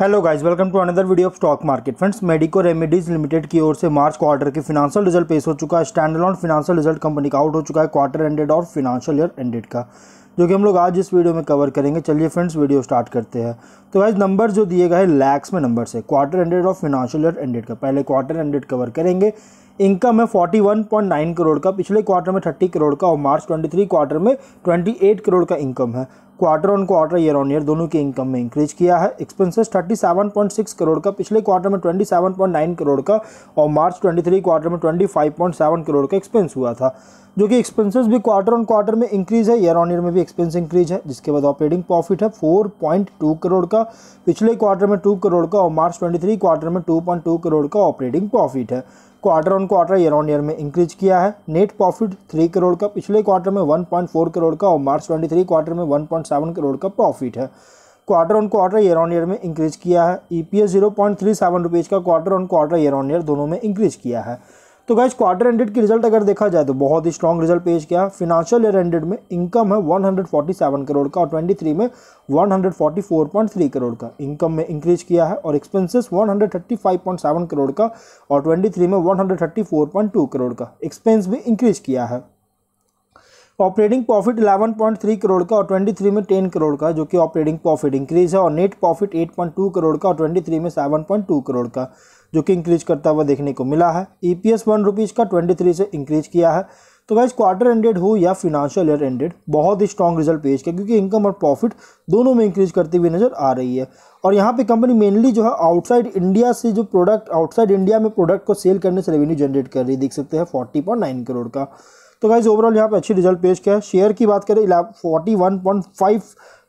hello guys welcome to another video of stock market friends Medico Remedies Limited की ओर से March quarter के financial result पेश हो चुका है स्टैंड फिनांशियल रिजल्ट कंपनी का आउट हो चुका है क्वार्टर एंडेड और फिनांशियल ईयर एंडेड का जो कि हम लोग आज इस वीडियो में कवर करेंगे चलिए फ्रेंड्स वीडियो स्टार्ट करते हैं तो गाइज नंबर जो दिए गए लैक्स में नंबर से क्वार्टर एंडेड और फिनांशियल ईयर एंडेड का पहले क्वार्टर एंडेड कवर करेंगे इनकम है 41.9 करोड़ का पिछले क्वार्टर में 30 करोड़ का और मार्च 23 क्वार्टर में 28 करोड़ का इनकम है quarter on quarter year on year दोनों के इनकम में इंक्रीज किया है एक्सपेंसेस 37.6 करोड़ का पिछले क्वार्टर में 27.9 करोड़ का और मार्च 23 क्वार्टर में 25.7 करोड़ का एक्सपेंस हुआ था जो कि एक्सपेंसेस भी क्वार्टर ऑन क्वार्टर में इंक्रीज है ईयर ऑन ईयर में भी एक्सपेंस इंक्रीज है जिसके बाद ऑपरेटिंग प्रॉफिट है 4.2 करोड़ का पिछले क्वार्टर में 2 करोड़ का और मार्च 23 क्वार्टर में 2.2 करोड़ का ऑपरेटिंग प्रॉफिट है quarter on quarter year on year में इंक्रीज किया है नेट प्रॉफिट थ्री करोड़ का पिछले क्वार्टर में वन पॉइंट फोर करोड़ का और मार्च ट्वेंटी थ्री क्वार्टर में वन पॉइंट सेवन करोड़ का प्रॉफिट है quarter on quarter year on year में इंक्रीज किया है E P S zero point three seven rupees का quarter on quarter year on year दोनों में इंक्रीज किया है तो गाइज क्वार्टर एंडेड की रिजल्ट अगर देखा जाए तो बहुत ही स्ट्रॉन्ग रिजल्ट पेश किया फिनेंशियल ईयर एंडेड में इनकम है 147 करोड़ का और 23 में 144.3 करोड़ का इनकम में इंक्रीज किया है और एक्सपेंसेस 135.7 करोड़ का और 23 में 134.2 करोड़ का एक्सपेंस भी इंक्रीज किया है ऑपरेटिंग प्रॉफिट 11.3 करोड़ का और 23 में 10 करोड़ का जो कि ऑपरेटिंग प्रॉफिट इंक्रीज है और नेट प्रॉफिट 8.2 करोड़ का और 23 में 7.2 करोड़ का जो कि इंक्रीज करता हुआ देखने को मिला है E P S one rupees का ट्वेंटी थ्री से इंक्रीज किया है तो गाइज क्वार्टर एंडेड हो या फिनांशियल ईयर एंडेड बहुत ही स्ट्रॉन्ग रिजल्ट पेश किया क्योंकि इनकम और प्रॉफिट दोनों में इंक्रीज करती हुई नज़र आ रही है और यहाँ पे कंपनी मेनली जो है आउटसाइड इंडिया से जो प्रोडक्ट आउटसाइड इंडिया में प्रोडक्ट को सेल करने से रेवेन्यू जनरेट कर रही है देख सकते हैं फोर्टी पॉइंट नाइन करोड़ का तो गाइज ओवरऑल यहाँ पे अच्छी रिजल्ट पेश किया है शेयर की बात करें forty one point five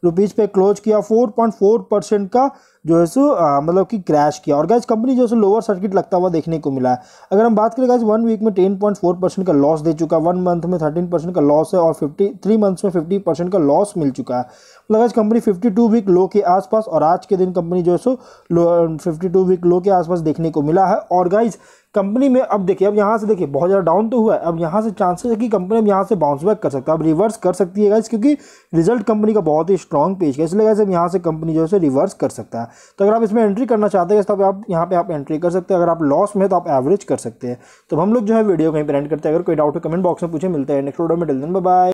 rupees पे क्लोज किया 4.4 परसेंट का जो है सो मतलब कि क्रैश किया और गैस कंपनी जो है सो लोअर सर्किट लगता हुआ देखने को मिला है अगर हम बात करें गैस वन वीक में 10.4 परसेंट का लॉस दे चुका है वन मंथ में 13 परसेंट का लॉस है और फिफ्टी थ्री मंथ्स में 50 परसेंट का लॉस मिल चुका है मतलब गैस कंपनी 52 वीक लो के आसपास और आज के दिन कंपनी जो है सो फिफ्टी वीक लो के आसपास देखने को मिला है और गाइज कंपनी में अब देखिए अब यहाँ से देखिए बहुत ज़्यादा डाउन तो हुआ है अब यहाँ से चांसेस है कि कंपनी अब यहाँ से बाउंस बैक कर सकता है अब रिवर्स कर सकती है गाइस क्योंकि रिजल्ट कंपनी का बहुत ही स्ट्रॉन्ग पेज है इसलिए गाइस अब यहाँ से कंपनी जो है रिवर्स कर सकता है तो अगर आप इसमें एंट्री करना चाहते हैं तो आप यहाँ पर आप एंट्री कर सकते हैं अगर आप लॉस में तो आप एवरेज कर सकते हैं तो हम लोग जो है वीडियो कहीं पर एंड करते हैं अगर कोई डाउट हो कमेंट बॉक्स में पूछे मिलते हैं नेक्स्ट वीडियो में डिल दिन बाय